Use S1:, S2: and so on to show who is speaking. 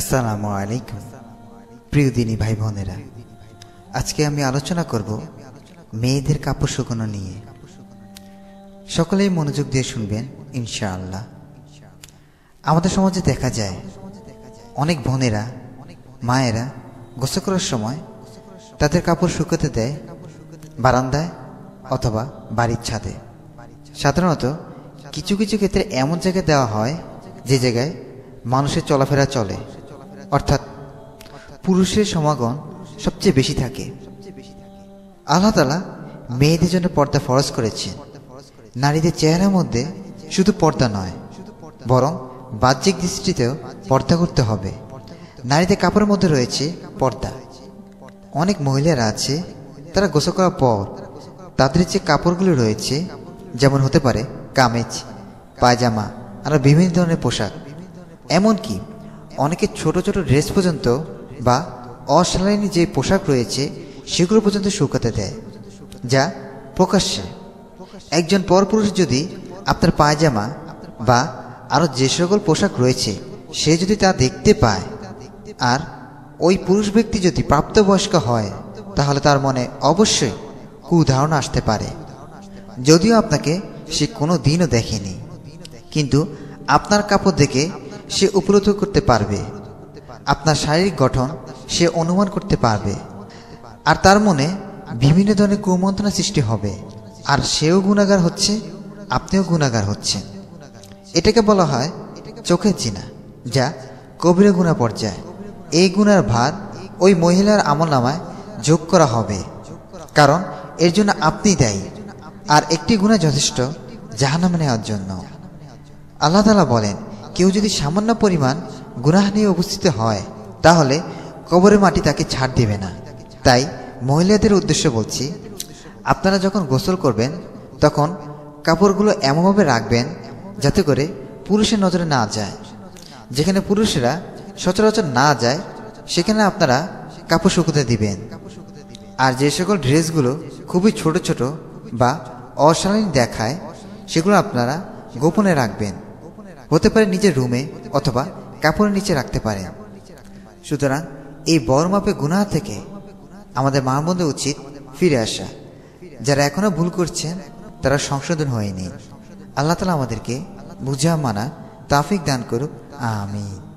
S1: আসসালামু আলাইকুম প্রিয় দিনী ভাই বোনেরা আজকে আমি আলোচনা করব মেয়েদের কাপড় শুকনো নিয়ে সকলেই মনোযোগ দিয়ে শুনবেন ইনশাআল্লাহ আমাদের সমাজে দেখা যায় অনেক বোনেরা মায়েরা গোসল করার সময় তাদের কাপড় শুকোতে দেয় বারান্দায় অথবা বাড়ির ছাদে সাধারণত কিছু কিছু ক্ষেত্রে এমন জায়গায় দেওয়া হয় যে জায়গায় মানুষের চলাফেরা চলে অর্থাৎ পুরুষের সমাগম সবচেয়ে বেশি থাকে আল্লাহ তালা মেয়েদের জন্য পর্দা ফরজ করেছেন নারীদের চেহারার মধ্যে শুধু পর্দা নয় বরং বাহ্যিক দৃষ্টিতেও পর্দা করতে হবে নারীদের কাপড়ের মধ্যে রয়েছে পর্দা অনেক মহিলারা আছে তারা গোসল করার পর তাদের যে কাপড়গুলো রয়েছে যেমন হতে পারে কামেজ পায়জামা আরও বিভিন্ন ধরনের পোশাক এমনকি অনেকে ছোট ছোট ড্রেস পর্যন্ত বা অশালীন যে পোশাক রয়েছে সেগুলো পর্যন্ত শুকাতে দেয় যা প্রকাশ্যে একজন পরপুরুষ যদি আপনার পায়জামা বা আরও যে সকল পোশাক রয়েছে সে যদি তা দেখতে পায় আর ওই পুরুষ ব্যক্তি যদি প্রাপ্তবয়স্ক হয় তাহলে তার মনে অবশ্যই কুধারণা আসতে পারে যদিও আপনাকে সে কোনো দিনও দেখেনি কিন্তু আপনার কাপড় দেখে সে উপলব্ধ করতে পারবে আপনার শারীরিক গঠন সে অনুমান করতে পারবে আর তার মনে বিভিন্ন ধরনের কুমন্ত্রণা সৃষ্টি হবে আর সেও গুণাগার হচ্ছে আপনিও গুণাগার হচ্ছেন এটাকে বলা হয় চোখের চিনা যা কবির গুণা পর্যায়ে এই গুণার ভার ওই মহিলার আমল নামায় যোগ করা হবে কারণ এর জন্য আপনি দায়ী আর একটি গুণা যথেষ্ট জাহানামে নেওয়ার জন্য আল্লাহ তালা বলেন কেউ যদি সামান্য পরিমাণ গুনাহ নিয়ে উপস্থিত হয় তাহলে কবরের মাটি তাকে ছাড় দেবে না তাই মহিলাদের উদ্দেশ্য বলছি আপনারা যখন গোসল করবেন তখন কাপড়গুলো এমনভাবে রাখবেন যাতে করে পুরুষের নজরে না যায় যেখানে পুরুষেরা সচরাচর না যায় সেখানে আপনারা কাপড় শুকোতে দিবেন আর যে সকল ড্রেসগুলো খুবই ছোট ছোট বা অশালীন দেখায় সেগুলো আপনারা গোপনে রাখবেন হতে পারে নিজের রুমে অথবা কাপড়ের নিচে রাখতে পারে সুতরাং এই বড় মাপে গুনাহ থেকে আমাদের মাহমুদের উচিত ফিরে আসা যারা এখনও ভুল করছেন তারা সংশোধন হয়নি আল্লাহ তালা আমাদেরকে বুঝা মানা তাফিক দান করুক আমি